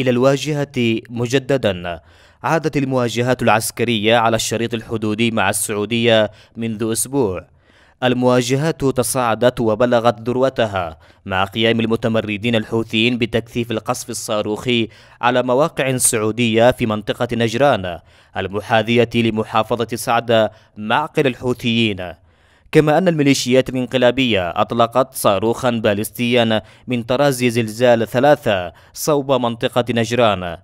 إلى الواجهة مجددا عادت المواجهات العسكرية على الشريط الحدودي مع السعودية منذ أسبوع المواجهات تصاعدت وبلغت ذروتها مع قيام المتمردين الحوثيين بتكثيف القصف الصاروخي على مواقع سعودية في منطقة نجران المحاذية لمحافظة سعدة معقل الحوثيين كما أن الميليشيات الانقلابية أطلقت صاروخا باليستيا من طراز زلزال ثلاثة صوب منطقة نجران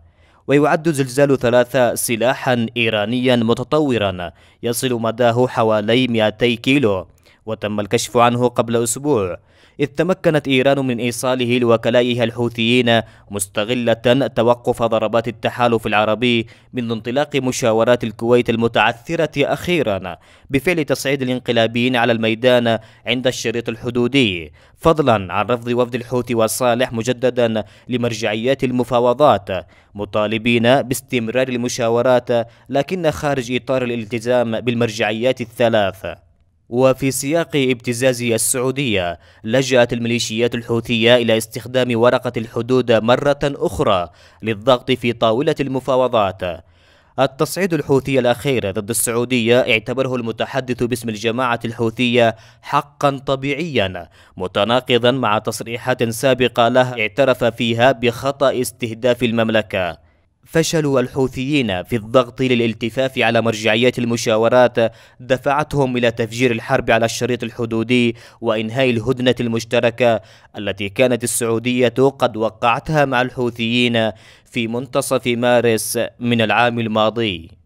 ويعد زلزال ثلاثة سلاحا إيرانيا متطورا يصل مداه حوالي 200 كيلو وتم الكشف عنه قبل أسبوع إذ تمكنت إيران من إيصاله لوكلائها الحوثيين مستغلة توقف ضربات التحالف العربي من انطلاق مشاورات الكويت المتعثرة أخيرا بفعل تصعيد الانقلابيين على الميدان عند الشريط الحدودي فضلا عن رفض وفد الحوثي وصالح مجددا لمرجعيات المفاوضات مطالبين باستمرار المشاورات لكن خارج إطار الالتزام بالمرجعيات الثلاث وفي سياق ابتزاز السعودية لجأت الميليشيات الحوثية إلى استخدام ورقة الحدود مرة أخرى للضغط في طاولة المفاوضات التصعيد الحوثي الأخير ضد السعودية اعتبره المتحدث باسم الجماعة الحوثية حقا طبيعيا متناقضا مع تصريحات سابقة له اعترف فيها بخطأ استهداف المملكة فشل الحوثيين في الضغط للالتفاف على مرجعيات المشاورات دفعتهم إلى تفجير الحرب على الشريط الحدودي وإنهاء الهدنة المشتركة التي كانت السعودية قد وقعتها مع الحوثيين في منتصف مارس من العام الماضي